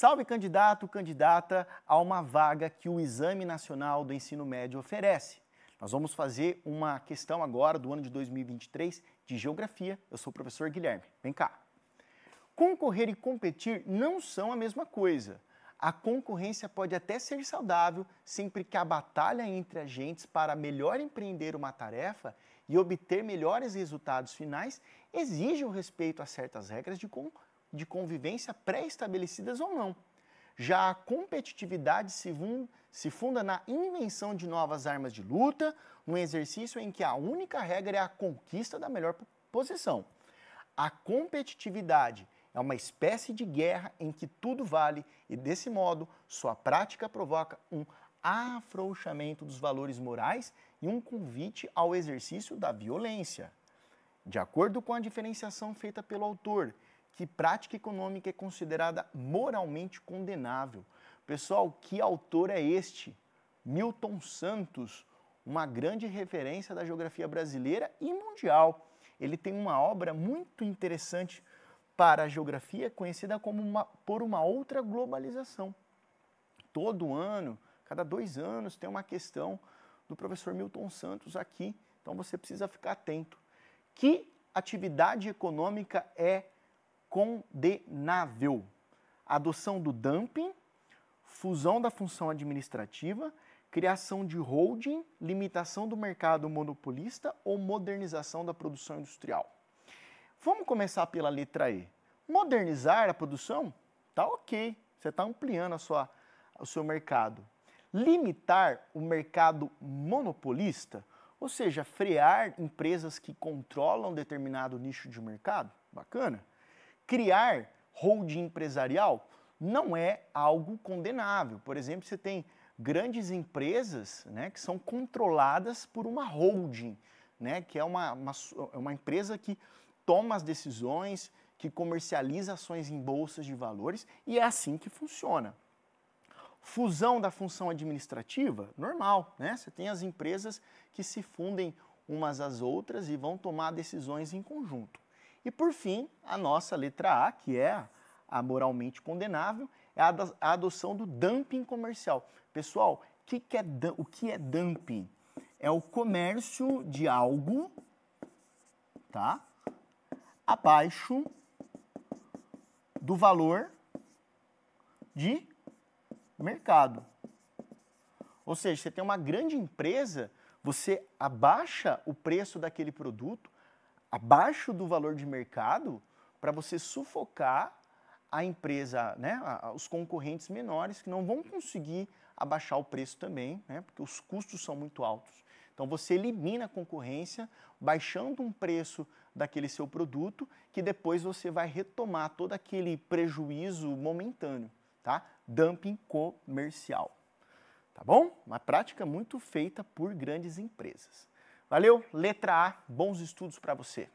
Salve candidato, candidata a uma vaga que o Exame Nacional do Ensino Médio oferece. Nós vamos fazer uma questão agora do ano de 2023 de geografia. Eu sou o professor Guilherme. Vem cá. Concorrer e competir não são a mesma coisa. A concorrência pode até ser saudável sempre que a batalha entre agentes para melhor empreender uma tarefa e obter melhores resultados finais exige o respeito a certas regras de concorrência de convivência pré-estabelecidas ou não. Já a competitividade se, funda na invenção de novas armas de luta, num exercício em que a única regra é a conquista da melhor posição. A competitividade é uma espécie de guerra em que tudo vale e, desse modo, sua prática provoca um afrouxamento dos valores morais e um convite ao exercício da violência. De acordo com a diferenciação feita pelo autor, que prática econômica é considerada moralmente condenável. Pessoal, que autor é este? Milton Santos, uma grande referência da geografia brasileira e mundial. Ele tem uma obra muito interessante para a geografia, conhecida como uma, por uma outra globalização. Todo ano, cada dois anos, tem uma questão do professor Milton Santos aqui, então você precisa ficar atento. Que atividade econômica é condenável. Adoção do dumping, fusão da função administrativa, criação de holding, limitação do mercado monopolista ou modernização da produção industrial. Vamos começar pela letra E. Modernizar a produção? Tá ok, você está ampliando a sua, o seu mercado. Limitar o mercado monopolista, ou seja, frear empresas que controlam determinado nicho de mercado? Bacana criar holding empresarial não é algo condenável. Por exemplo, você tem grandes empresas né, que são controladas por uma holding, né, que é uma, uma, é uma empresa que toma as decisões, que comercializa ações em bolsas de valores e é assim que funciona. Fusão da função administrativa, normal, né? Você tem as empresas que se fundem umas às outras e vão tomar decisões em conjunto. E por fim, a nossa letra A, que é a moralmente condenável, é a, adoção do dumping comercial. Pessoal, que que é, o que é dumping? É o comércio de algo, tá? Abaixo do valor de mercado. Ou seja, você tem uma grande empresa, você abaixa o preço daquele produto abaixo do valor de mercado para você sufocar a empresa, né, os concorrentes menores que não vão conseguir abaixar o preço também, né, porque os custos são muito altos. Então você elimina a concorrência baixando um preço daquele seu produto que depois você vai retomar todo aquele prejuízo momentâneo, tá? Dumping comercial. Tá bom? Uma prática muito feita por grandes empresas. Valeu, letra A, bons estudos para você.